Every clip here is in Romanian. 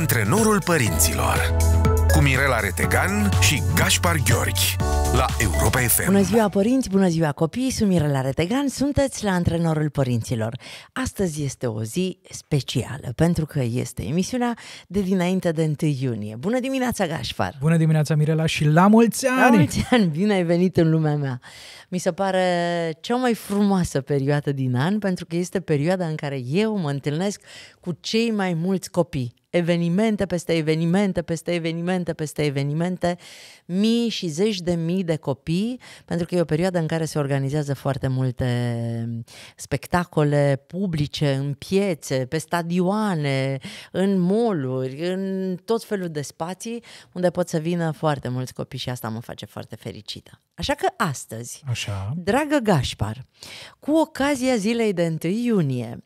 Antrenorul părinților cu Mirela Retegan și Gaspar Gheorghi la Europa FM. Bună ziua părinți, bună ziua copii, sunt Mirela Retegan, sunteți la Antrenorul Părinților. Astăzi este o zi specială, pentru că este emisiunea de dinainte de 1 iunie. Bună dimineața, Gaspar! Bună dimineața, Mirela, și la mulți ani! La mulți ani, bine ai venit în lumea mea! Mi se pare cea mai frumoasă perioadă din an, pentru că este perioada în care eu mă întâlnesc cu cei mai mulți copii evenimente peste evenimente, peste evenimente, peste evenimente, mii și zeci de mii de copii, pentru că e o perioadă în care se organizează foarte multe spectacole publice, în piețe, pe stadioane, în moluri, în tot felul de spații unde pot să vină foarte mulți copii și asta mă face foarte fericită. Așa că astăzi, Așa. dragă Gașpar, cu ocazia zilei de 1 iunie,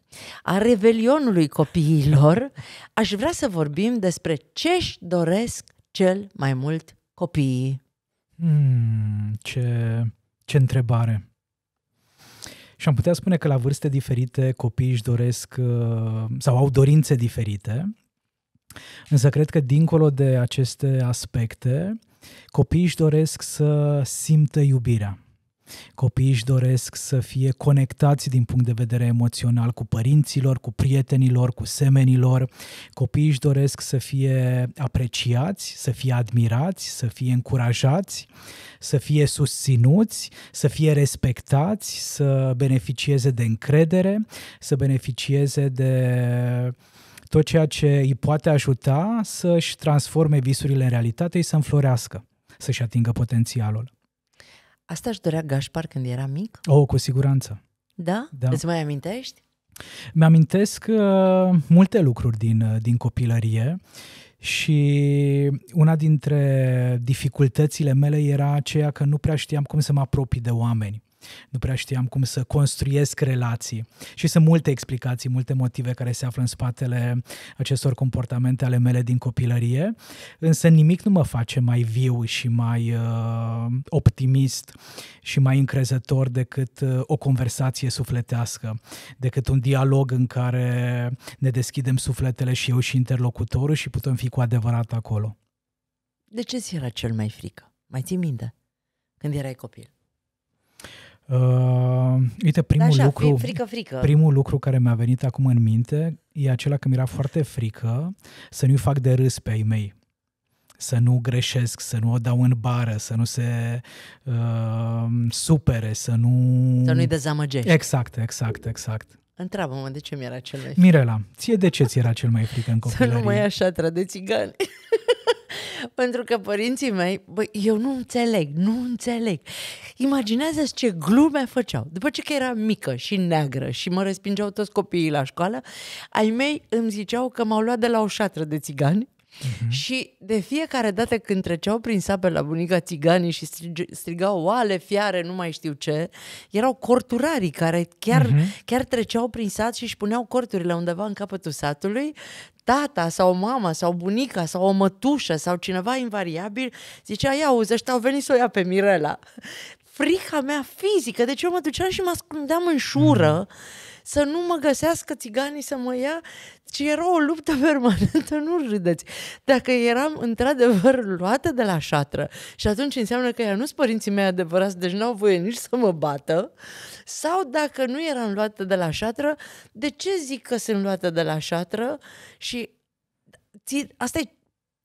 a revelionului copiilor, aș vrea să vorbim despre ce își doresc cel mai mult copiii. Hmm, ce, ce întrebare! Și am putea spune că la vârste diferite copiii își doresc uh, sau au dorințe diferite, însă cred că dincolo de aceste aspecte, copiii își doresc să simtă iubirea. Copiii își doresc să fie conectați din punct de vedere emoțional cu părinților, cu prietenilor, cu semenilor. Copiii își doresc să fie apreciați, să fie admirați, să fie încurajați, să fie susținuți, să fie respectați, să beneficieze de încredere, să beneficieze de tot ceea ce îi poate ajuta să-și transforme visurile în realitate și să înflorească, să-și atingă potențialul. Asta își dorea Gașpar când era mic? Oh, cu siguranță. Da? da. Îți mai amintești? Mi-amintesc uh, multe lucruri din, uh, din copilărie și una dintre dificultățile mele era aceea că nu prea știam cum să mă apropii de oameni nu prea știam cum să construiesc relații. Și sunt multe explicații, multe motive care se află în spatele acestor comportamente ale mele din copilărie, însă nimic nu mă face mai viu și mai uh, optimist și mai încrezător decât uh, o conversație sufletească, decât un dialog în care ne deschidem sufletele și eu și interlocutorul și putem fi cu adevărat acolo. De ce ți era cel mai frică? Mai ții minte? Când erai copil? Uh, uite, primul da, așa, lucru, frică, frică. primul lucru care mi-a venit acum în minte e acela că mi-era foarte frică să nu-i fac de râs pe ai mei să nu greșesc, să nu o dau în bară, să nu se uh, supere, să nu... Să nu-i dezamăgești. Exact, exact, exact. Întreabă-mă de ce mi-era cel mai frică. Mirela, ție de ce ți era cel mai frică în copilărie? Să nu mai așa tră de țigani. Pentru că părinții mei, bă, eu nu înțeleg, nu înțeleg. Imaginează-ți ce glume făceau. După ce că era mică și neagră și mă respingeau toți copiii la școală, ai mei îmi ziceau că m-au luat de la o șatră de țigani Uh-huh. Și de fiecare dată când treceau prin sape la bunica țiganii și strigau oale, fiare, nu mai știu ce, erau corturarii care chiar, uh-huh. chiar treceau prin sat și își puneau corturile undeva în capătul satului, tata sau mama sau bunica sau o mătușă sau cineva invariabil zicea, ia uzi, ăștia au venit să o ia pe Mirela. Frica mea fizică, deci eu mă duceam și mă ascundeam în șură mm să nu mă găsească țiganii să mă ia, ci era o luptă permanentă, nu râdeți. Dacă eram într-adevăr luată de la șatră și atunci înseamnă că ea nu sunt părinții mei adevărați, deci n-au voie nici să mă bată, sau dacă nu eram luată de la șatră, de ce zic că sunt luată de la șatră și asta e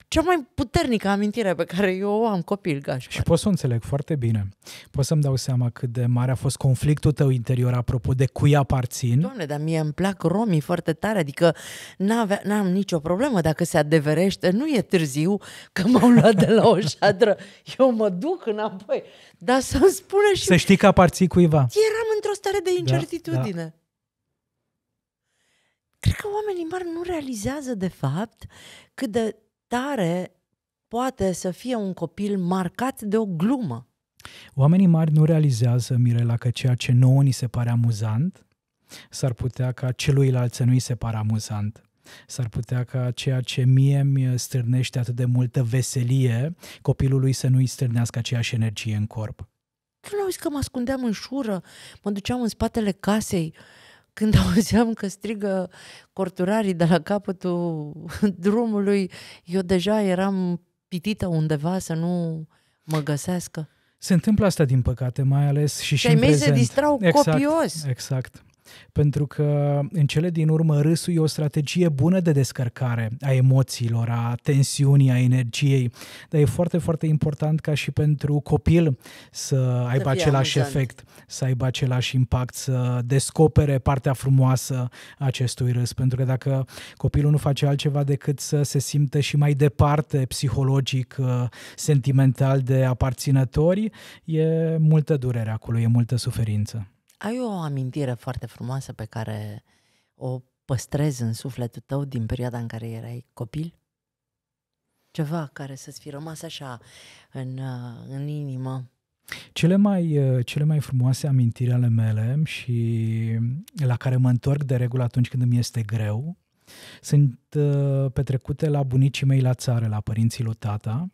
cea mai puternică amintire pe care eu o am copil, Gașpar. Și pot să o înțeleg foarte bine. Pot să-mi dau seama cât de mare a fost conflictul tău interior apropo de cui aparțin. Doamne, dar mie îmi plac romii foarte tare, adică n n-am nicio problemă dacă se adeverește, nu e târziu că m-au luat de la o șadră, eu mă duc înapoi, dar să-mi spune și... Să știi că aparții cuiva. Eram într-o stare de da, incertitudine. Da, da cred că oamenii mari nu realizează de fapt cât de tare poate să fie un copil marcat de o glumă. Oamenii mari nu realizează, Mirela, că ceea ce nouă ni se pare amuzant, s-ar putea ca celuilalt să nu-i se pare amuzant. S-ar putea ca ceea ce mie mi stârnește atât de multă veselie, copilului să nu-i stârnească aceeași energie în corp. Nu auzi că mă ascundeam în șură, mă duceam în spatele casei, când auzeam că strigă corturarii de la capătul drumului, eu deja eram pitită undeva să nu mă găsească. Se întâmplă asta, din păcate, mai ales și și, și în mei prezent. se distrau exact, copios. Exact. Pentru că, în cele din urmă, râsul e o strategie bună de descărcare a emoțiilor, a tensiunii, a energiei, dar e foarte, foarte important ca și pentru copil să aibă să același amuzant. efect, să aibă același impact, să descopere partea frumoasă a acestui râs. Pentru că dacă copilul nu face altceva decât să se simtă și mai departe psihologic, uh, sentimental de aparținători, e multă durere acolo, e multă suferință. Ai o amintire foarte frumoasă pe care o păstrezi în sufletul tău din perioada în care erai copil? Ceva care să-ți fi rămas așa în, uh, în inimă? Cele mai, uh, cele mai frumoase amintiri ale mele și la care mă întorc de regulă atunci când îmi este greu sunt fost uh, petrecute la bunicii mei la țară, la părinții lui tata,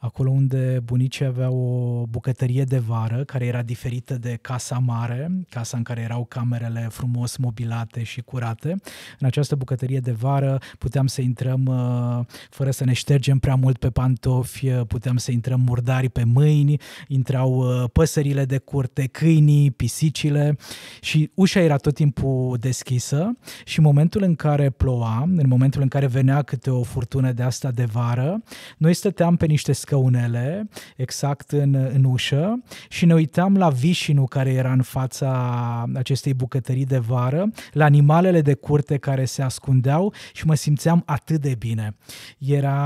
acolo unde bunicii aveau o bucătărie de vară care era diferită de casa mare, casa în care erau camerele frumos mobilate și curate. În această bucătărie de vară puteam să intrăm uh, fără să ne ștergem prea mult pe pantofi, uh, puteam să intrăm murdari pe mâini, intrau păsările de curte, câinii, pisicile și ușa era tot timpul deschisă și în momentul în care ploua, în momentul momentul în care venea câte o furtună de asta de vară, noi stăteam pe niște scăunele, exact în, în ușă, și ne uitam la vișinul care era în fața acestei bucătării de vară, la animalele de curte care se ascundeau și mă simțeam atât de bine. Era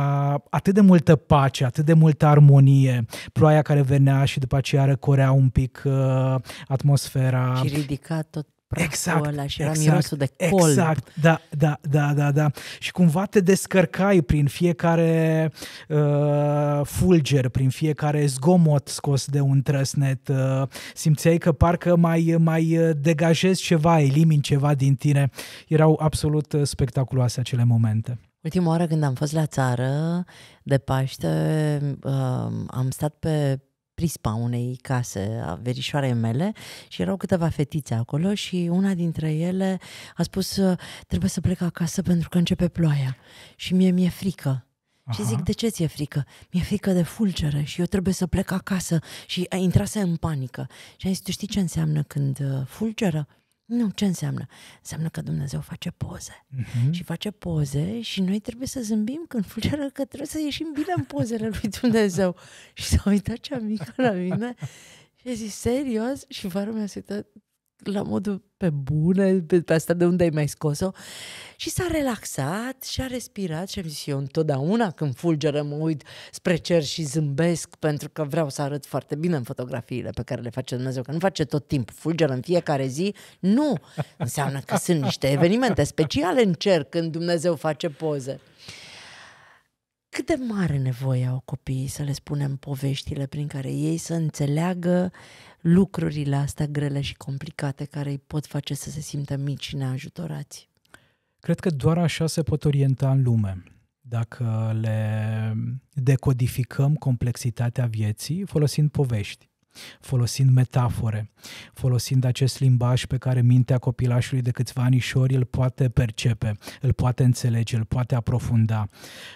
atât de multă pace, atât de multă armonie, ploaia care venea și după aceea răcorea un pic uh, atmosfera. Și ridica tot praful exact, ăla și era exact, mirosul de col. Exact, da, da, da, da, da. Și cumva te descărcai prin fiecare uh, fulger, prin fiecare zgomot scos de un trăsnet. Uh, simțeai că parcă mai, mai uh, degajezi ceva, elimin ceva din tine. Erau absolut uh, spectaculoase acele momente. Ultima oară când am fost la țară, de Paște, uh, am stat pe prispa unei case a verișoarei mele și erau câteva fetițe acolo și una dintre ele a spus ă, trebuie să plec acasă pentru că începe ploaia și mie mi-e frică. Aha. Și zic, de ce ți-e frică? Mi-e frică de fulgere și eu trebuie să plec acasă. Și a intrase în panică. Și am zis, tu știi ce înseamnă când ă, fulgeră? Nu, ce înseamnă? Înseamnă că Dumnezeu face poze. Uh-huh. Și face poze și noi trebuie să zâmbim când fulgeră că trebuie să ieșim bine în pozele lui Dumnezeu. și s-a uitat cea mică la mine și a zis, serios? Și vară mi-a uitat, la modul pe bune, pe, pe asta de unde ai mai scos-o. Și s-a relaxat și a respirat și am zis eu întotdeauna când fulgeră mă uit spre cer și zâmbesc pentru că vreau să arăt foarte bine în fotografiile pe care le face Dumnezeu, că nu face tot timpul fulgeră în fiecare zi. Nu! Înseamnă că sunt niște evenimente speciale în cer când Dumnezeu face poze. Cât de mare nevoie au copiii să le spunem poveștile prin care ei să înțeleagă uh, lucrurile astea grele și complicate care îi pot face să se simtă mici și neajutorați? Cred că doar așa se pot orienta în lume. Dacă le decodificăm complexitatea vieții folosind povești folosind metafore, folosind acest limbaj pe care mintea copilașului de câțiva anișori îl poate percepe, îl poate înțelege, îl poate aprofunda.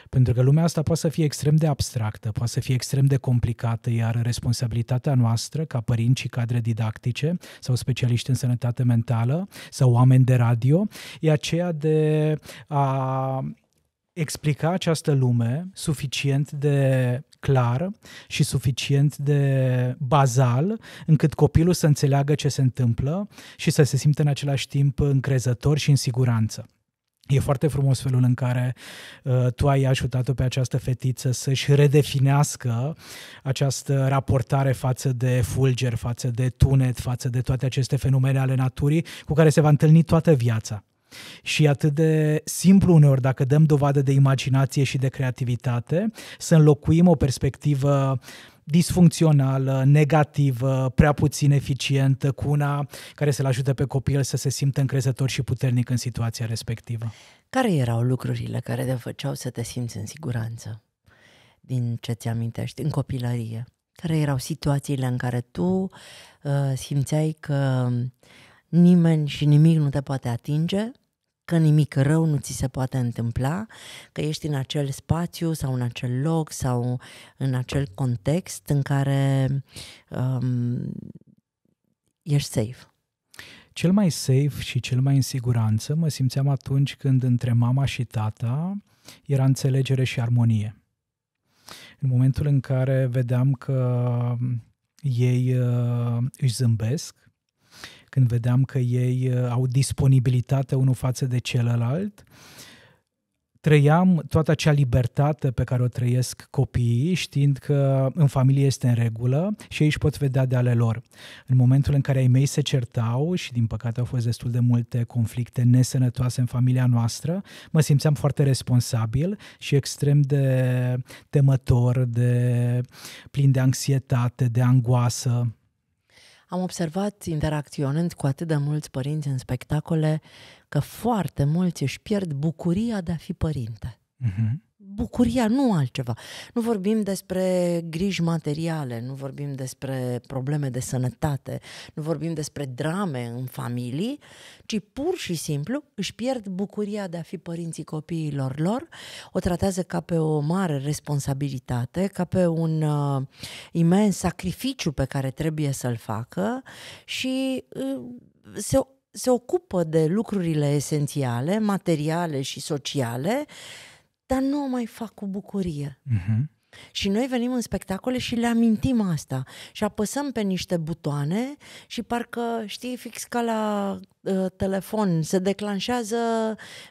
Pentru că lumea asta poate să fie extrem de abstractă, poate să fie extrem de complicată, iar responsabilitatea noastră, ca părinți și cadre didactice sau specialiști în sănătate mentală sau oameni de radio, e aceea de a explica această lume suficient de clar și suficient de bazal încât copilul să înțeleagă ce se întâmplă și să se simtă în același timp încrezător și în siguranță. E foarte frumos felul în care uh, tu ai ajutat-o pe această fetiță să-și redefinească această raportare față de fulger, față de tunet, față de toate aceste fenomene ale naturii cu care se va întâlni toată viața și atât de simplu uneori, dacă dăm dovadă de imaginație și de creativitate, să înlocuim o perspectivă disfuncțională, negativă, prea puțin eficientă, cu una care să-l ajute pe copil să se simtă încrezător și puternic în situația respectivă. Care erau lucrurile care te făceau să te simți în siguranță din ce ți-amintești în copilărie? Care erau situațiile în care tu uh, simțeai că uh, nimeni și nimic nu te poate atinge, că nimic rău nu ți se poate întâmpla, că ești în acel spațiu sau în acel loc sau în acel context în care um, ești safe. Cel mai safe și cel mai în siguranță mă simțeam atunci când între mama și tata era înțelegere și armonie. În momentul în care vedeam că um, ei uh, își zâmbesc, când vedeam că ei uh, au disponibilitate unul față de celălalt, trăiam toată acea libertate pe care o trăiesc copiii, știind că în familie este în regulă și ei își pot vedea de ale lor. În momentul în care ai mei se certau și din păcate au fost destul de multe conflicte nesănătoase în familia noastră, mă simțeam foarte responsabil și extrem de temător, de plin de anxietate, de angoasă am observat, interacționând cu atât de mulți părinți în spectacole, că foarte mulți își pierd bucuria de a fi părinte. Uh-huh bucuria, nu altceva. Nu vorbim despre griji materiale, nu vorbim despre probleme de sănătate, nu vorbim despre drame în familii, ci pur și simplu își pierd bucuria de a fi părinții copiilor lor, o tratează ca pe o mare responsabilitate, ca pe un uh, imens sacrificiu pe care trebuie să-l facă și uh, se se ocupă de lucrurile esențiale, materiale și sociale, dar nu o mai fac cu bucurie. Uh-huh. Și noi venim în spectacole și le amintim asta și apăsăm pe niște butoane și parcă, știi, fix ca la uh, telefon, se declanșează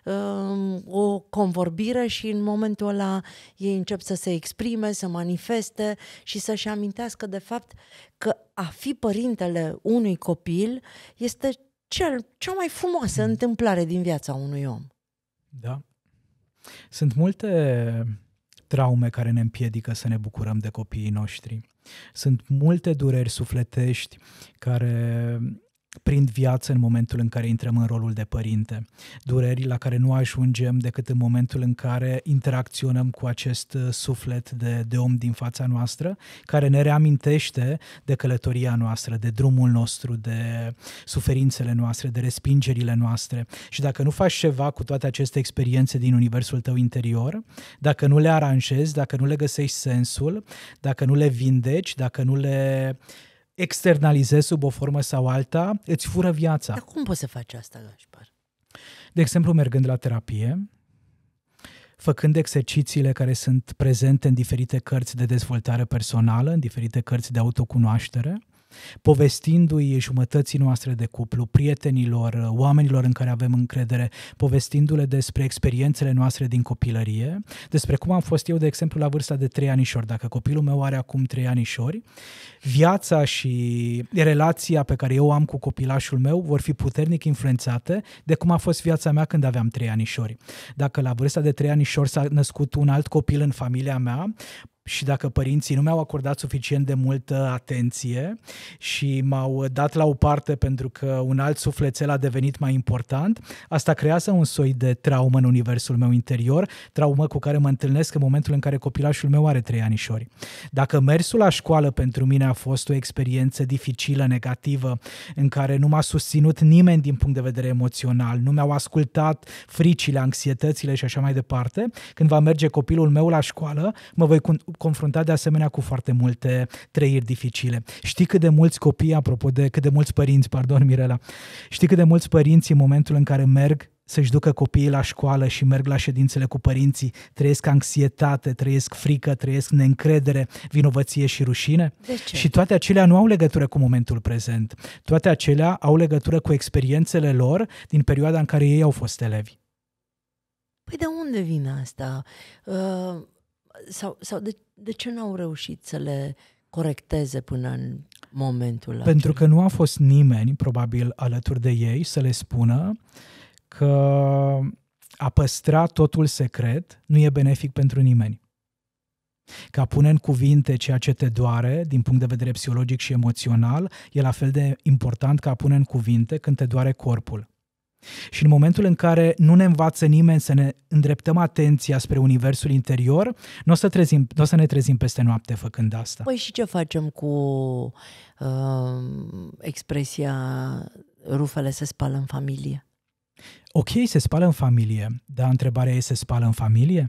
uh, o convorbire și în momentul ăla ei încep să se exprime, să manifeste și să-și amintească de fapt că a fi părintele unui copil este cel, cea mai frumoasă mhm. întâmplare din viața unui om. Da, sunt multe traume care ne împiedică să ne bucurăm de copiii noștri. Sunt multe dureri sufletești care prind viață în momentul în care intrăm în rolul de părinte. Dureri la care nu ajungem decât în momentul în care interacționăm cu acest uh, suflet de, de om din fața noastră, care ne reamintește de călătoria noastră, de drumul nostru, de suferințele noastre, de respingerile noastre. Și dacă nu faci ceva cu toate aceste experiențe din universul tău interior, dacă nu le aranjezi, dacă nu le găsești sensul, dacă nu le vindeci, dacă nu le externalizezi sub o formă sau alta, îți fură viața. Dar cum poți să faci asta, Gașpar? De exemplu, mergând la terapie, făcând exercițiile care sunt prezente în diferite cărți de dezvoltare personală, în diferite cărți de autocunoaștere, povestindu-i jumătății noastre de cuplu, prietenilor, oamenilor în care avem încredere, povestindu-le despre experiențele noastre din copilărie, despre cum am fost eu, de exemplu, la vârsta de 3 anișori. Dacă copilul meu are acum 3 anișori, viața și relația pe care eu am cu copilașul meu vor fi puternic influențate de cum a fost viața mea când aveam 3 anișori. Dacă la vârsta de 3 anișori s-a născut un alt copil în familia mea, și dacă părinții nu mi-au acordat suficient de multă atenție și m-au dat la o parte pentru că un alt sufletel a devenit mai important, asta creează un soi de traumă în universul meu interior, traumă cu care mă întâlnesc în momentul în care copilașul meu are trei anișori. Dacă mersul la școală pentru mine a fost o experiență dificilă, negativă, în care nu m-a susținut nimeni din punct de vedere emoțional, nu mi-au ascultat fricile, anxietățile și așa mai departe, când va merge copilul meu la școală, mă voi confruntat de asemenea cu foarte multe trăiri dificile. Știi cât de mulți copii, apropo de cât de mulți părinți, pardon Mirela, știi cât de mulți părinți în momentul în care merg să-și ducă copiii la școală și merg la ședințele cu părinții, trăiesc anxietate, trăiesc frică, trăiesc neîncredere, vinovăție și rușine. De ce? Și toate acelea nu au legătură cu momentul prezent. Toate acelea au legătură cu experiențele lor din perioada în care ei au fost elevi. Păi de unde vine asta? Uh sau, sau de, de ce n-au reușit să le corecteze până în momentul Pentru acela? că nu a fost nimeni, probabil, alături de ei să le spună că a păstra totul secret nu e benefic pentru nimeni. Că a pune în cuvinte ceea ce te doare din punct de vedere psihologic și emoțional e la fel de important ca a pune în cuvinte când te doare corpul. Și în momentul în care nu ne învață nimeni să ne îndreptăm atenția spre universul interior, nu o să, trezim, n-o să ne trezim peste noapte făcând asta. Păi și ce facem cu uh, expresia rufele se spală în familie? Ok, se spală în familie, dar întrebarea e, se spală în familie?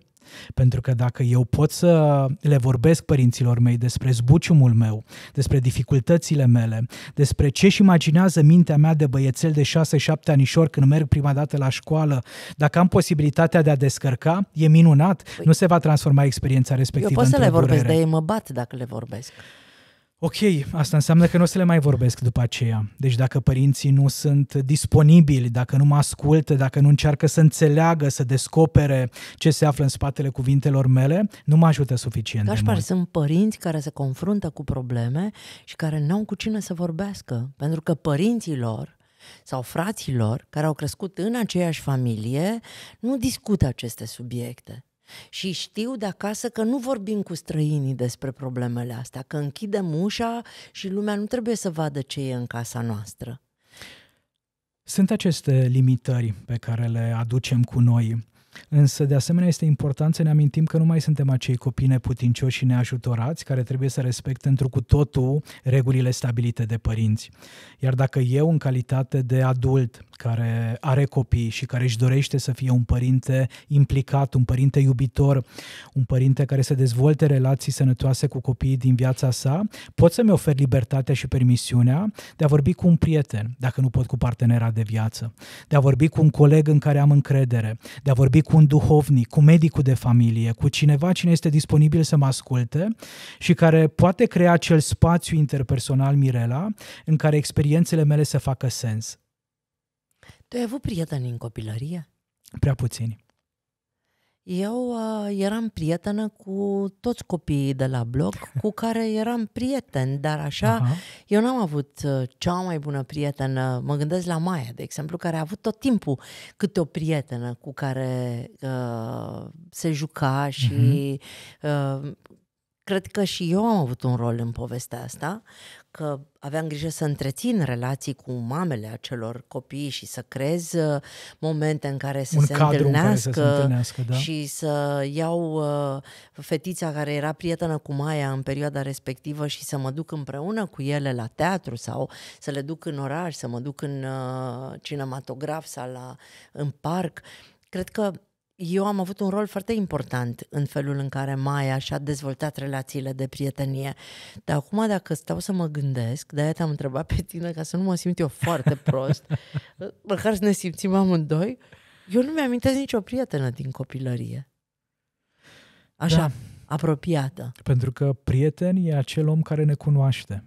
Pentru că dacă eu pot să le vorbesc părinților mei despre zbuciumul meu, despre dificultățile mele, despre ce își imaginează mintea mea de băiețel de 6-7 anișori când merg prima dată la școală, dacă am posibilitatea de a descărca, e minunat. Păi, nu se va transforma experiența respectivă Eu pot să le vorbesc, dar ei mă bat dacă le vorbesc. Ok, asta înseamnă că nu o să le mai vorbesc după aceea. Deci dacă părinții nu sunt disponibili, dacă nu mă ascultă, dacă nu încearcă să înțeleagă, să descopere ce se află în spatele cuvintelor mele, nu mă ajută suficient Cașpar, de sunt părinți care se confruntă cu probleme și care n-au cu cine să vorbească, pentru că părinții lor sau fraților care au crescut în aceeași familie nu discută aceste subiecte. Și știu de acasă că nu vorbim cu străinii despre problemele astea, că închidem ușa și lumea nu trebuie să vadă ce e în casa noastră. Sunt aceste limitări pe care le aducem cu noi Însă, de asemenea, este important să ne amintim că nu mai suntem acei copii neputincioși și neajutorați care trebuie să respecte întru cu totul regulile stabilite de părinți. Iar dacă eu, în calitate de adult care are copii și care își dorește să fie un părinte implicat, un părinte iubitor, un părinte care să dezvolte relații sănătoase cu copiii din viața sa, pot să-mi ofer libertatea și permisiunea de a vorbi cu un prieten, dacă nu pot cu partenera de viață, de a vorbi cu un coleg în care am încredere, de a vorbi cu un duhovnic, cu medicul de familie, cu cineva cine este disponibil să mă asculte și care poate crea acel spațiu interpersonal, Mirela, în care experiențele mele să facă sens. Tu ai avut prieteni în copilărie? Prea puțini. Eu uh, eram prietenă cu toți copiii de la bloc, cu care eram prieten, dar așa Aha. eu n-am avut uh, cea mai bună prietenă. Mă gândesc la Maia, de exemplu, care a avut tot timpul câte o prietenă cu care uh, se juca și mhm. uh, cred că și eu am avut un rol în povestea asta, că aveam grijă să întrețin relații cu mamele acelor copii și să creez uh, momente în care să, se, întâlnească în care să se întâlnească da? și să iau uh, fetița care era prietenă cu Maia în perioada respectivă și să mă duc împreună cu ele la teatru sau să le duc în oraș, să mă duc în uh, cinematograf sau la, în parc. Cred că eu am avut un rol foarte important în felul în care Maia și-a dezvoltat relațiile de prietenie. Dar acum, dacă stau să mă gândesc, de-aia te-am întrebat pe tine ca să nu mă simt eu foarte prost, măcar să ne simțim amândoi, eu nu mi-am nicio prietenă din copilărie. Așa, da. apropiată. Pentru că prieten e acel om care ne cunoaște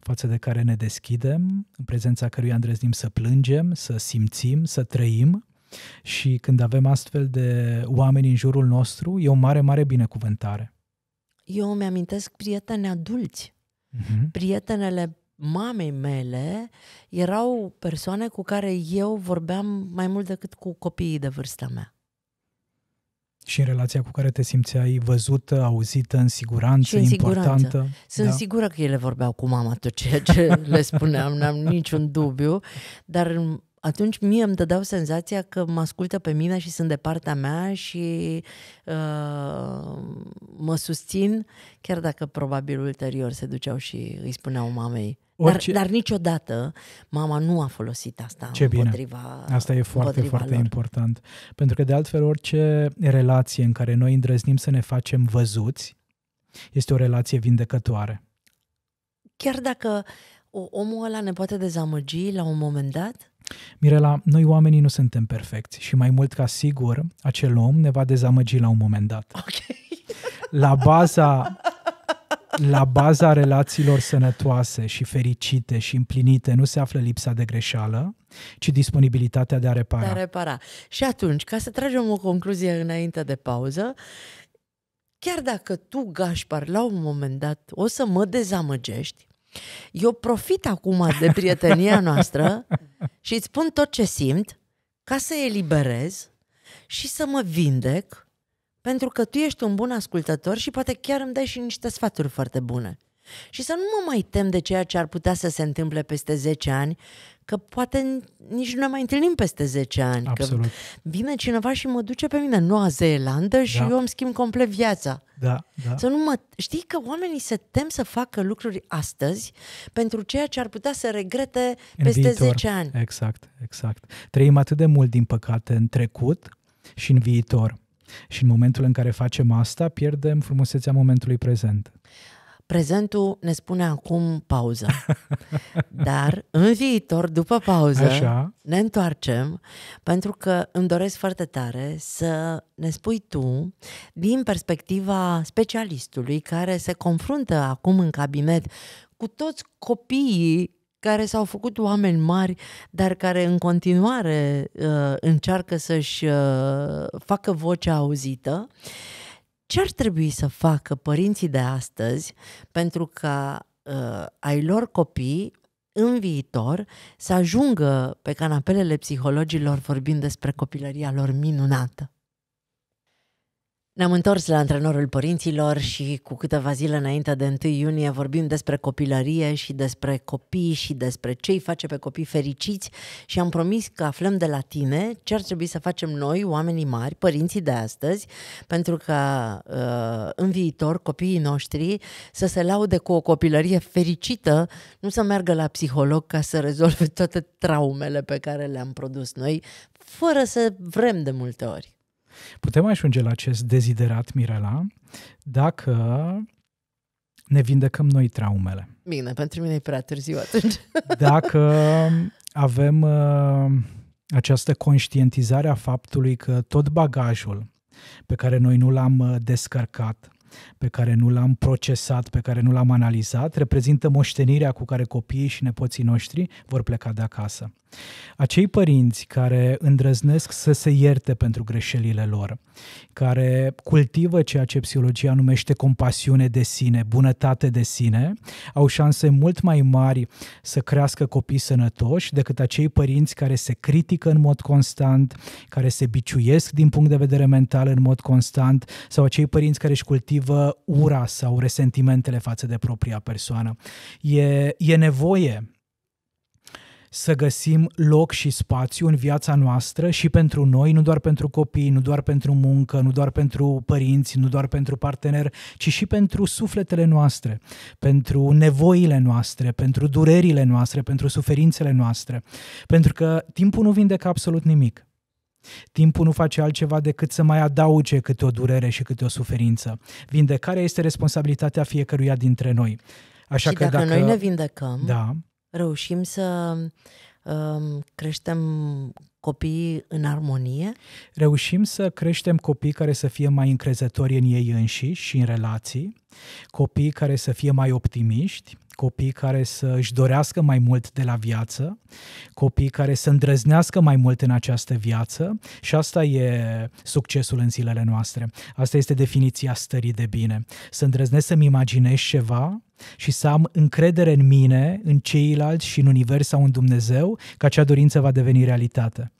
față de care ne deschidem, în prezența căruia îndrăznim să plângem, să simțim, să trăim și când avem astfel de oameni în jurul nostru, e o mare, mare binecuvântare. Eu îmi amintesc prieteni adulți. Uh-huh. Prietenele mamei mele erau persoane cu care eu vorbeam mai mult decât cu copiii de vârsta mea. Și în relația cu care te simțeai văzută, auzită, în siguranță, și în siguranță. importantă. Sunt da. sigură că ele vorbeau cu mama tot ceea ce le spuneam, n-am niciun dubiu, dar atunci mie îmi dădeau senzația că mă ascultă pe mine și sunt de partea mea și uh, mă susțin, chiar dacă probabil ulterior se duceau și îi spuneau mamei. Orice... Dar, dar niciodată mama nu a folosit asta Ce împotriva bine. Asta e foarte, foarte lor. important. Pentru că de altfel orice relație în care noi îndrăznim să ne facem văzuți este o relație vindecătoare. Chiar dacă omul ăla ne poate dezamăgi la un moment dat, Mirela, noi oamenii nu suntem perfecți și mai mult ca sigur, acel om ne va dezamăgi la un moment dat. Ok. La baza la baza relațiilor sănătoase și fericite și împlinite nu se află lipsa de greșeală, ci disponibilitatea de a repara. De a repara. Și atunci, ca să tragem o concluzie înainte de pauză, chiar dacă tu, Gașpar, la un moment dat o să mă dezamăgești, eu profit acum de prietenia noastră și îți spun tot ce simt ca să eliberez și să mă vindec pentru că tu ești un bun ascultător și poate chiar îmi dai și niște sfaturi foarte bune. Și să nu mă mai tem de ceea ce ar putea să se întâmple peste 10 ani, că poate nici nu ne mai întâlnim peste 10 ani. Absolut. Că vine cineva și mă duce pe mine în Noua Zeelandă și da. eu îmi schimb complet viața. Da, da. Să nu mă... Știi că oamenii se tem să facă lucruri astăzi pentru ceea ce ar putea să regrete în peste viitor. 10 ani. Exact, exact. Trăim atât de mult, din păcate, în trecut și în viitor. Și în momentul în care facem asta, pierdem frumusețea momentului prezent. Prezentul ne spune acum pauză. Dar în viitor, după pauză, Așa. ne întoarcem pentru că îmi doresc foarte tare să ne spui tu, din perspectiva specialistului care se confruntă acum în cabinet cu toți copiii care s-au făcut oameni mari, dar care în continuare uh, încearcă să-și uh, facă vocea auzită. Uh, ce ar trebui să facă părinții de astăzi pentru ca uh, ai lor copii în viitor să ajungă pe canapelele psihologilor vorbind despre copilăria lor minunată? Ne-am întors la antrenorul părinților și cu câteva zile înainte de 1 iunie vorbim despre copilărie și despre copii și despre ce îi face pe copii fericiți și am promis că aflăm de la tine ce ar trebui să facem noi, oamenii mari, părinții de astăzi, pentru că uh, în viitor copiii noștri să se laude cu o copilărie fericită, nu să meargă la psiholog ca să rezolve toate traumele pe care le-am produs noi, fără să vrem de multe ori. Putem ajunge la acest deziderat, Mirela, dacă ne vindecăm noi traumele. Bine, pentru mine e prea târziu atunci. Dacă avem uh, această conștientizare a faptului că tot bagajul pe care noi nu l-am uh, descărcat, pe care nu l-am procesat, pe care nu l-am analizat, reprezintă moștenirea cu care copiii și nepoții noștri vor pleca de acasă. Acei părinți care îndrăznesc să se ierte pentru greșelile lor, care cultivă ceea ce psihologia numește compasiune de sine, bunătate de sine, au șanse mult mai mari să crească copii sănătoși decât acei părinți care se critică în mod constant, care se biciuiesc din punct de vedere mental în mod constant, sau acei părinți care își cultivă ura sau resentimentele față de propria persoană. E, e nevoie să găsim loc și spațiu în viața noastră și pentru noi, nu doar pentru copii, nu doar pentru muncă, nu doar pentru părinți, nu doar pentru partener, ci și pentru sufletele noastre, pentru nevoile noastre, pentru durerile noastre, pentru suferințele noastre. Pentru că timpul nu vindecă absolut nimic. Timpul nu face altceva decât să mai adauge câte o durere și câte o suferință. Vindecarea este responsabilitatea fiecăruia dintre noi. Așa și că dacă, dacă noi ne vindecăm, da, reușim să um, creștem copii în armonie? Reușim să creștem copii care să fie mai încrezători în ei înșiși și în relații, copii care să fie mai optimiști, copii care să își dorească mai mult de la viață, copii care să îndrăznească mai mult în această viață și asta e succesul în zilele noastre. Asta este definiția stării de bine. Să îndrăznesc să-mi imaginez ceva și să am încredere în mine, în ceilalți și în univers sau în Dumnezeu, că acea dorință va deveni realitate.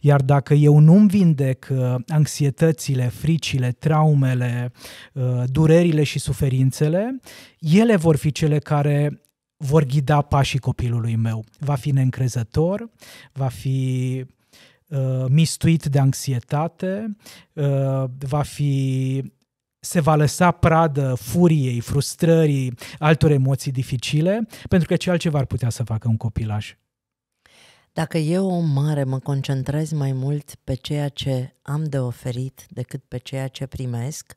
Iar dacă eu nu-mi vindec uh, anxietățile, fricile, traumele, uh, durerile și suferințele, ele vor fi cele care vor ghida pașii copilului meu. Va fi neîncrezător, va fi uh, mistuit de anxietate, uh, va fi se va lăsa pradă furiei, frustrării, altor emoții dificile, pentru că ce altceva ar putea să facă un copilaj dacă eu, o mare, mă concentrez mai mult pe ceea ce am de oferit decât pe ceea ce primesc,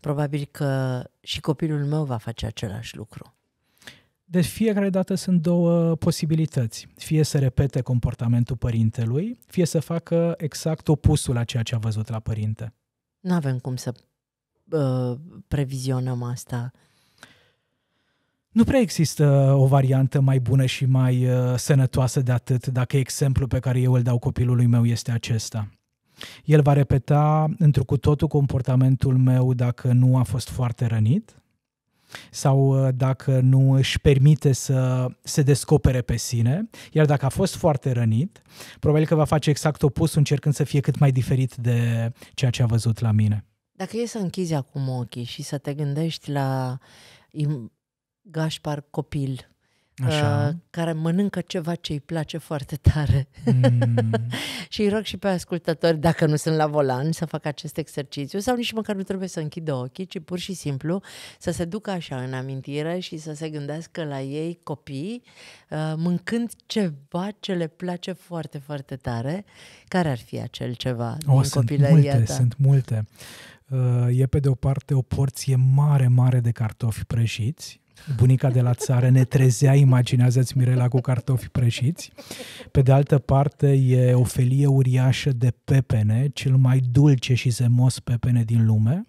probabil că și copilul meu va face același lucru. De deci fiecare dată sunt două posibilități. Fie să repete comportamentul părintelui, fie să facă exact opusul a ceea ce a văzut la părinte. Nu avem cum să uh, previzionăm asta nu prea există o variantă mai bună și mai uh, sănătoasă de atât dacă exemplul pe care eu îl dau copilului meu este acesta. El va repeta într cu totul comportamentul meu dacă nu a fost foarte rănit sau uh, dacă nu își permite să se descopere pe sine, iar dacă a fost foarte rănit, probabil că va face exact opus, încercând să fie cât mai diferit de ceea ce a văzut la mine. Dacă e să închizi acum ochii și să te gândești la Gașpar Copil, Așa. Uh, care mănâncă ceva ce îi place foarte tare. Mm. și îi rog și pe ascultători, dacă nu sunt la volan, să facă acest exercițiu sau nici măcar nu trebuie să închidă ochii, ci pur și simplu să se ducă așa în amintire și să se gândească la ei copii uh, mâncând ceva ce le place foarte, foarte tare. Care ar fi acel ceva o, din sunt copilăria multe, ta? Sunt multe. Uh, e pe de o parte o porție mare, mare de cartofi prăjiți, bunica de la țară ne trezea, imaginează-ți Mirela cu cartofi prăjiți. Pe de altă parte e o felie uriașă de pepene, cel mai dulce și zemos pepene din lume.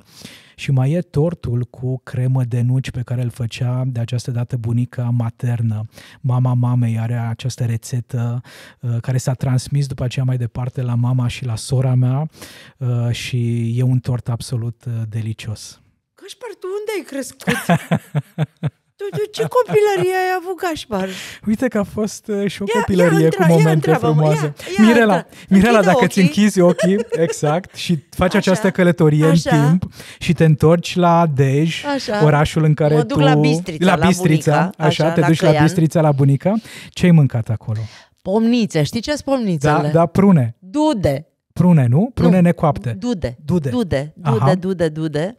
Și mai e tortul cu cremă de nuci pe care îl făcea de această dată bunica maternă. Mama mamei are această rețetă uh, care s-a transmis după aceea mai departe la mama și la sora mea uh, și e un tort absolut uh, delicios. Cașpar, tu unde ai crescut? Tu, tu, ce copilărie ai avut, Gașpar? Uite că a fost uh, și o ia, copilărie ia, cu momente ia, frumoase. Ia, ia, Mirela, ia, Mirela dacă ochii. ți închizi ochii, exact, și faci Așa. această călătorie Așa. în timp și te întorci la Dej, Așa. orașul în care mă duc tu... la Bistrița, la Bistrița, la bunica, așa, așa, te la duci Căian. la Bistrița, la bunica. Ce ai mâncat acolo? Pomnițe, știi ce sunt pomnițele? Da, da, prune. Dude. Prune, nu? Prune nu. necoapte. Dude. Dude. Dude, dude, Aha. dude, dude.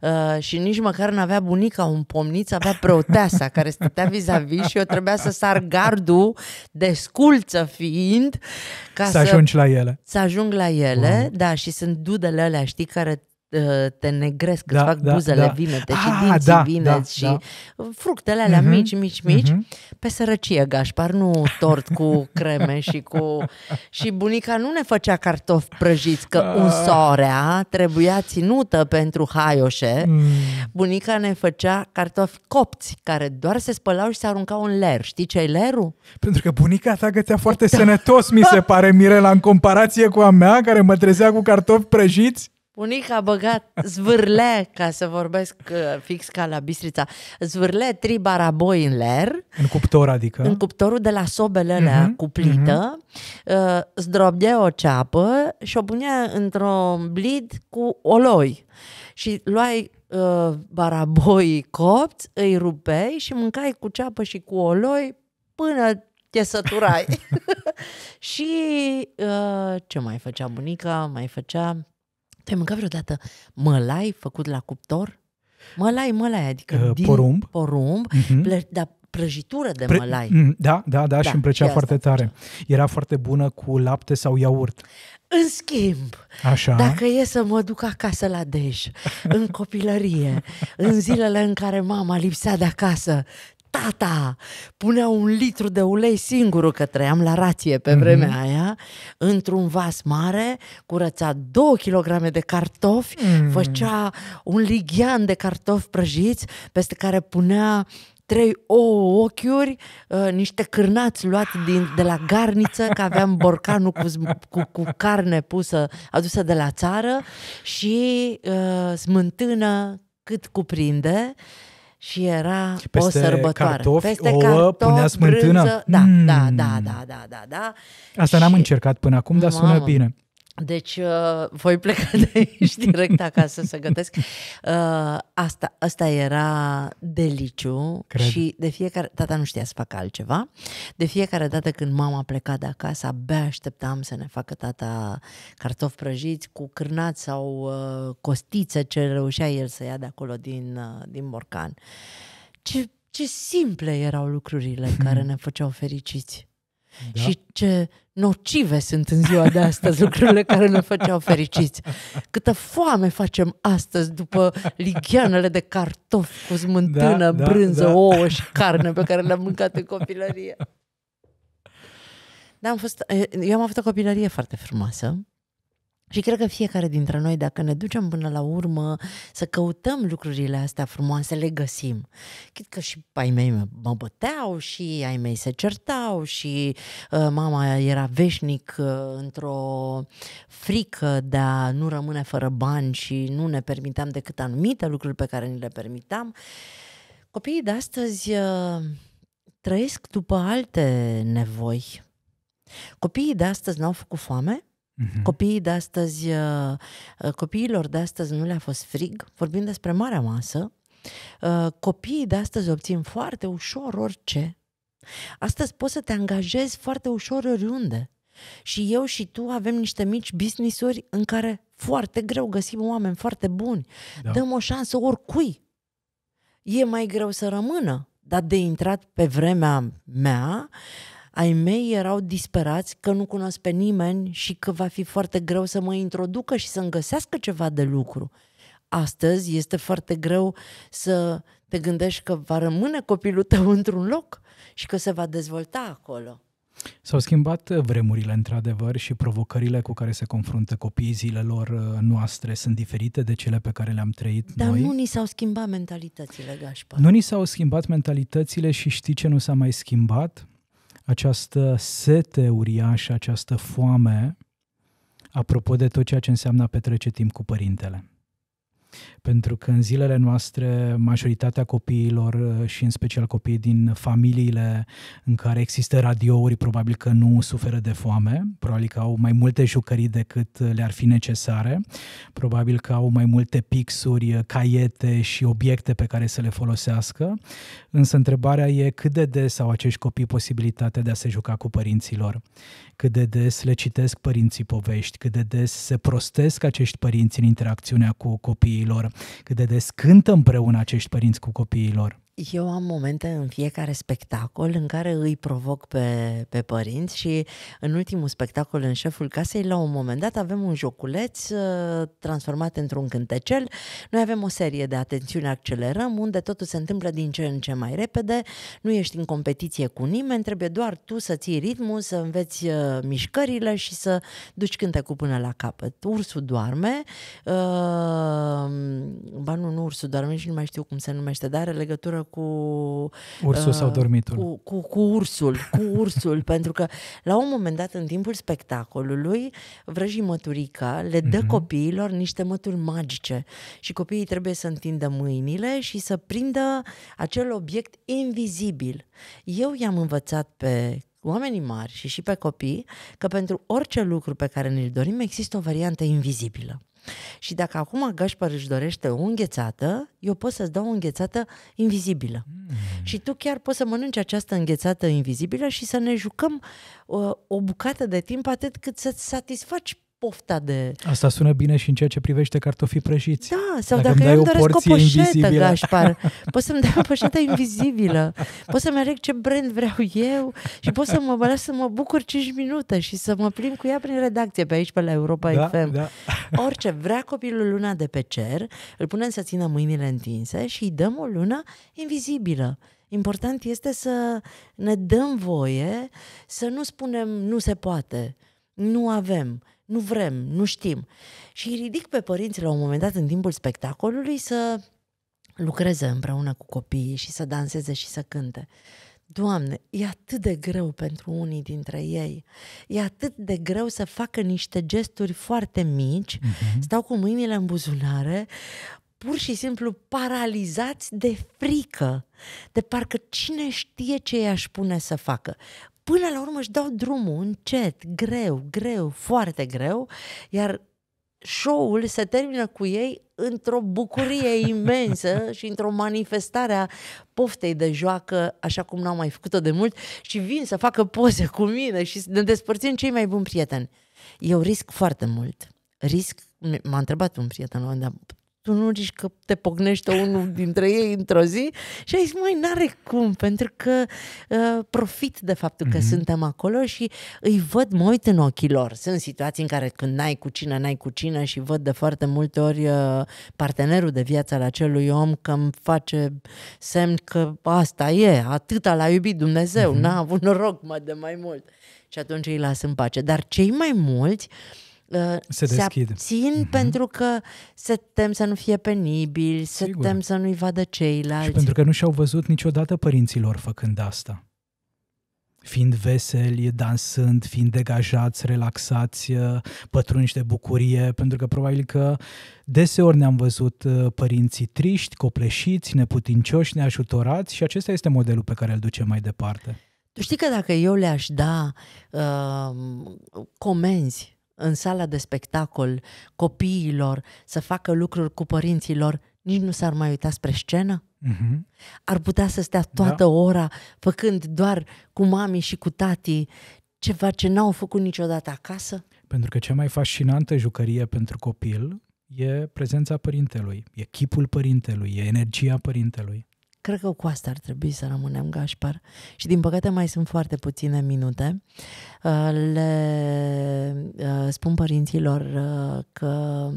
Uh, și nici măcar nu avea bunica un pomniț, avea preoteasa care stătea vis-a-vis și eu trebuia să sar gardul de sculță fiind ca să, să ajungi la ele. Să ajung la ele, uh. da, și sunt dudele alea, știi, care Uh, te negresc, da, îți fac da, buzele da. vinete ah, și ah, dinții da, vineți da, și da. fructele alea uh-huh, mici, mici, mhm. mici, uh-huh. pe sărăcie, Gașpar, nu tort cu creme și cu... Și bunica nu ne făcea cartofi prăjiți, că uh. Ah. sorea trebuia ținută pentru haioșe. Mm. Bunica ne făcea cartofi copți, care doar se spălau și se aruncau în ler. Știi ce-i lerul? Pentru că bunica ta gătea foarte da. sănătos, mi se pare, Mirela, în comparație cu a mea, care mă trezea cu cartofi prăjiți. Bunica a băgat zvârle, ca să vorbesc uh, fix ca la Bistrița, zvârle trei baraboi în ler. În cuptor, adică? În cuptorul de la sobele alea uh-huh, mhm, cuplită, uh-huh. Mhm. zdrobdea o ceapă și o punea într-un blid cu oloi. Și luai uh, baraboii copți, îi rupei și mâncai cu ceapă și cu oloi până te săturai. și uh, ce mai făcea bunica? Mai făcea tu ai mâncat vreodată mălai făcut la cuptor? Mălai, mălai, adică uh, din porumb, porumb uh-huh. plă, dar prăjitură de Pre- mălai. Mm, da, da, da, da și îmi plăcea foarte tare. Era foarte bună cu lapte sau iaurt. În schimb, Așa. dacă e să mă duc acasă la dej, în copilărie, în zilele în care mama lipsea de acasă, tata punea un litru de ulei singurul, că trăiam la rație pe vremea mm-hmm. aia, într-un vas mare, curăța 2 kg de cartofi, mm-hmm. făcea un lighean de cartofi prăjiți, peste care punea trei ouă ochiuri, uh, niște cârnați luați din, de la garniță, că aveam borcanul cu, cu, cu carne pusă, adusă de la țară și uh, smântână cât cuprinde și era Peste o sărbătoare. Cartofi, Peste ouă, cartofi, ouă, smântână. Brânză, da, da, mm. da, da, da, da, da, da. Asta și... n-am încercat până acum, dar Mamă. sună bine. Deci uh, voi pleca de aici direct acasă să gătesc. Uh, asta, asta era deliciu Cred. și de fiecare tata nu știa să facă altceva. De fiecare dată când mama pleca de acasă, abia așteptam să ne facă tata cartofi prăjiți cu cârnați sau uh, costiță ce reușea el să ia de acolo din, uh, din borcan. Ce, ce simple erau lucrurile care hmm. ne făceau fericiți. Da. Și ce nocive sunt în ziua de astăzi lucrurile care ne făceau fericiți. Câtă foame facem astăzi după ligheanele de cartofi cu smântână, da, da, brânză, da. ouă și carne pe care le-am mâncat în copilărie. Da, am fost, eu am avut o copilărie foarte frumoasă. Și cred că fiecare dintre noi, dacă ne ducem până la urmă să căutăm lucrurile astea frumoase, le găsim. Chit că și ai mei mă băteau și ai mei se certau și uh, mama era veșnic uh, într-o frică de a nu rămâne fără bani și nu ne permiteam decât anumite lucruri pe care ni le permiteam. Copiii de astăzi uh, trăiesc după alte nevoi. Copiii de astăzi n-au făcut foame, Mm-hmm. Copiii de astăzi, uh, uh, copiilor de astăzi nu le-a fost frig, vorbim despre marea masă. Uh, copiii de astăzi obțin foarte ușor orice. Astăzi poți să te angajezi foarte ușor oriunde. Și eu și tu avem niște mici business-uri în care foarte greu găsim oameni foarte buni. Da. Dăm o șansă oricui. E mai greu să rămână, dar de intrat pe vremea mea, uh, ai mei erau disperați că nu cunosc pe nimeni și că va fi foarte greu să mă introducă și să-mi găsească ceva de lucru. Astăzi este foarte greu să te gândești că va rămâne copilul tău într-un loc și că se va dezvolta acolo. S-au schimbat vremurile, într-adevăr, și provocările cu care se confruntă copiii zilelor uh, noastre sunt diferite de cele pe care le-am trăit Dar noi. Dar nu ni s-au schimbat mentalitățile, Gașpa. Nu ni s-au schimbat mentalitățile și știi ce nu s-a mai schimbat? această sete uriașă, această foame, apropo de tot ceea ce înseamnă a petrece timp cu părintele. Pentru că în zilele noastre majoritatea copiilor uh, și în special copiii din familiile în care există radiouri probabil că nu suferă de foame, probabil că au mai multe jucării decât uh, le-ar fi necesare, probabil că au mai multe pixuri, uh, caiete și obiecte pe care să le folosească, însă întrebarea e cât de des au acești copii posibilitatea de a se juca cu părinților, cât de des le citesc părinții povești, cât de des se prostesc acești părinți în interacțiunea cu copiii copiilor, cât de des cântă împreună acești părinți cu copiilor eu am momente în fiecare spectacol în care îi provoc pe, pe părinți și în ultimul spectacol în șeful casei, la un moment dat avem un joculeț uh, transformat într-un cântecel. Noi avem o serie de atențiune accelerăm unde totul se întâmplă din ce în ce mai repede, nu ești în competiție cu nimeni, trebuie doar tu să ții ritmul, să înveți uh, mișcările și să duci cântecul până la capăt. Ursul doarme, uh, ba nu, nu ursul doarme și nu mai știu cum se numește, dar are legătură cu... Ursul uh, sau dormitul. Cu, cu, cu ursul, cu ursul, pentru că la un moment dat, în timpul spectacolului, vrăjii măturica le dă mm-hmm. copiilor niște mături magice și copiii trebuie să întindă mâinile și să prindă acel obiect invizibil. Eu i-am învățat pe oamenii mari și și pe copii că pentru orice lucru pe care ne-l dorim există o variantă invizibilă. Și dacă acum Gașpar își dorește o înghețată, eu pot să-ți dau o înghețată invizibilă. Mm. Și tu chiar poți să mănânci această înghețată invizibilă și să ne jucăm uh, o bucată de timp atât cât să-ți satisfaci pofta de... Asta sună bine și în ceea ce privește cartofii prăjiți. Da, sau dacă, dacă eu îmi doresc o poșetă, invizibilă. Gașpar, pot să-mi dai o poșetă invizibilă, pot să-mi aleg ce brand vreau eu și pot să mă las să mă bucur 5 minute și să mă plim cu ea prin redacție pe aici, pe la Europa da, FM. Da. Orice, vrea copilul luna de pe cer, îl punem să țină mâinile întinse și îi dăm o lună invizibilă. Important este să ne dăm voie să nu spunem nu se poate, nu avem, nu vrem, nu știm. Și îi ridic pe părinți la un moment dat în timpul spectacolului să lucreze împreună cu copiii și să danseze și să cânte. Doamne, e atât de greu pentru unii dintre ei. E atât de greu să facă niște gesturi foarte mici. Uh-huh. Stau cu mâinile în buzunare, pur și simplu paralizați de frică, de parcă cine știe ce i-aș pune să facă până la urmă își dau drumul încet, greu, greu, foarte greu, iar show-ul se termină cu ei într-o bucurie imensă și într-o manifestare a poftei de joacă, așa cum n-au mai făcut-o de mult, și vin să facă poze cu mine și ne despărțim cei mai buni prieteni. Eu risc foarte mult. Risc, m-a întrebat un prieten tu nu zici că te pocnește unul dintre ei într-o zi? Și ai zis, mai n-are cum, pentru că uh, profit de faptul că mm-hmm. suntem acolo și îi văd, mă uit în ochii lor. Sunt situații în care când n-ai cu cine, n-ai cu cine și văd de foarte multe ori uh, partenerul de viață al acelui om că îmi face semn că asta e, atâta l-a iubit Dumnezeu, mm-hmm. n-a avut noroc mai de mai mult. Și atunci îi las în pace. Dar cei mai mulți uh, Ă, se, se abțin mm-hmm. pentru că se tem să nu fie Sigur. se tem să nu-i vadă ceilalți. Și pentru că nu și-au văzut niciodată părinților făcând asta. Fiind veseli, dansând, fiind degajați, relaxați, pătrunși de bucurie, pentru că probabil că deseori ne-am văzut părinții triști, copleșiți, neputincioși, neajutorați și acesta este modelul pe care îl ducem mai departe. Tu știi că dacă eu le-aș da uh, comenzi în sala de spectacol copiilor să facă lucruri cu părinților, nici nu s-ar mai uita spre scenă? Mm-hmm. Ar putea să stea toată da. ora făcând doar cu mami și cu tati ceva ce n-au făcut niciodată acasă? Pentru că cea mai fascinantă jucărie pentru copil e prezența părintelui, e chipul părintelui, e energia părintelui. Cred că cu asta ar trebui să rămânem, Gașpar. Și din păcate mai sunt foarte puține minute. Uh, le uh, spun părinților uh, că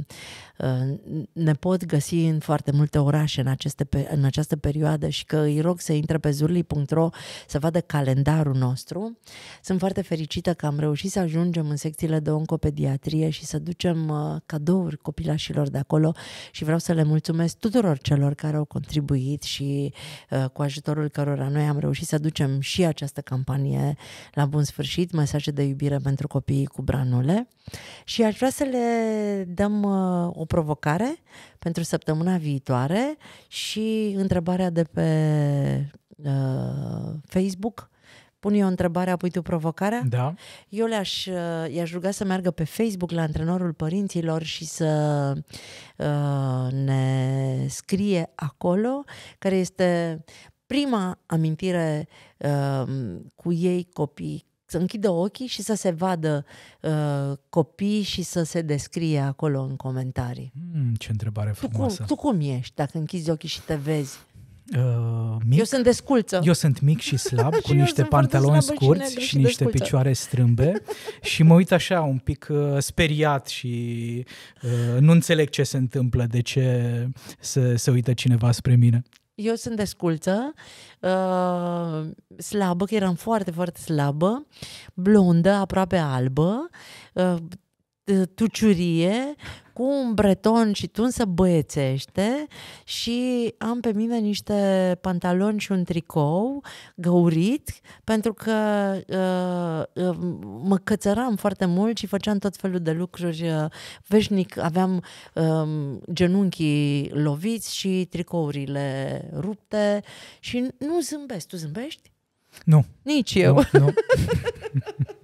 ne pot găsi în foarte multe orașe în, aceste, în această perioadă și că îi rog să intre pe zurli.ro să vadă calendarul nostru. Sunt foarte fericită că am reușit să ajungem în secțiile de oncopediatrie și să ducem cadouri copilașilor de acolo și vreau să le mulțumesc tuturor celor care au contribuit și cu ajutorul cărora noi am reușit să ducem și această campanie la bun sfârșit. Mesaj mesaje de iubire pentru copiii cu branule și aș vrea să le dăm uh, o provocare pentru săptămâna viitoare și întrebarea de pe uh, Facebook pun eu întrebarea, apoi tu provocarea? Da. Eu le-aș, uh, i-aș ruga să meargă pe Facebook la antrenorul părinților și să uh, ne scrie acolo care este prima amintire uh, cu ei copii să închidă ochii și să se vadă uh, copii și să se descrie acolo în comentarii. Mm, ce întrebare frumoasă. Tu cum, tu cum ești dacă închizi ochii și te vezi? Uh, mic. Eu sunt desculță. Eu sunt mic și slab, cu și niște pantaloni scurți și, și niște desculță. picioare strâmbe și mă uit așa un pic uh, speriat și uh, nu înțeleg ce se întâmplă, de ce se, se uită cineva spre mine. Eu sunt desculță, uh, slabă, că eram foarte, foarte slabă, blondă, aproape albă, uh, tuciurie cu un breton și tunsă băiețește și am pe mine niște pantaloni și un tricou găurit pentru că uh, uh mă cățăram foarte mult și făceam tot felul de lucruri uh, veșnic. Aveam uh, genunchii loviți și tricourile rupte și nu zâmbesc. Tu zâmbești? Nu. Nici eu. Nu, nu.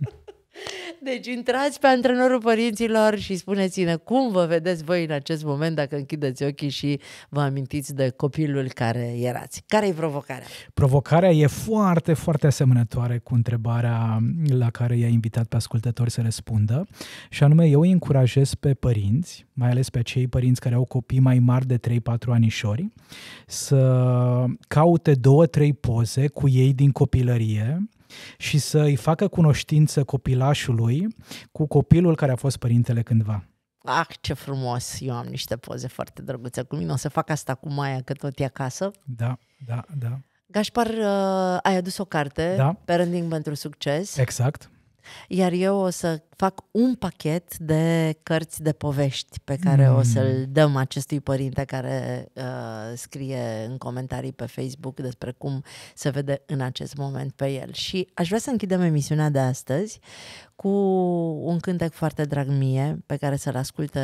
Deci intrați pe antrenorul părinților și spuneți-ne cum vă vedeți voi în acest moment dacă închideți ochii și vă amintiți de copilul care erați. Care e provocarea? Provocarea e foarte, foarte asemănătoare cu întrebarea la care i-a invitat pe ascultători să răspundă și anume eu îi încurajez pe părinți, mai ales pe cei părinți care au copii mai mari de 3-4 anișori, să caute două, trei poze cu ei din copilărie și să îi facă cunoștință copilașului cu copilul care a fost părintele cândva. Ah, ce frumos! Eu am niște poze foarte drăguțe cu mine. O să fac asta cu Maia, că tot e acasă. Da, da, da. Gașpar, uh, ai adus o carte, da. Parenting pentru succes. Exact. Iar eu o să fac un pachet de cărți de povești pe care mm. o hmm. să-l dăm acestui părinte care uh, scrie în comentarii pe Facebook despre cum se vede în acest moment pe el. Și aș vrea să închidem emisiunea de astăzi cu un cântec foarte drag mie pe care să-l asculte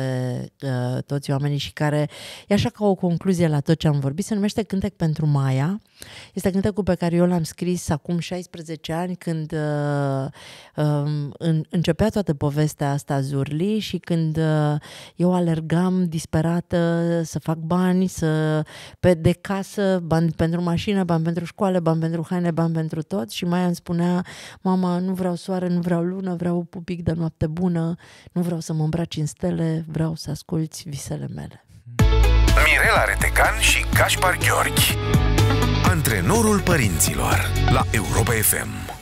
uh, toți oamenii și care e așa ca o concluzie la tot ce am vorbit. Se numește Cântec pentru Maia. Este cântecul pe care eu l-am scris acum 16 ani când uh, um, în, începea toată toată povestea asta Zurli și când uh, eu alergam disperată să fac bani, să pe de casă, bani pentru mașină, bani pentru școală, bani pentru haine, bani pentru tot și mai îmi spunea mama, nu vreau soare, nu vreau lună, vreau pupic de noapte bună, nu vreau să mă îmbraci în stele, vreau să asculți visele mele. Mirela Retecan și Gaspar Gheorghi Antrenorul părinților la Europa FM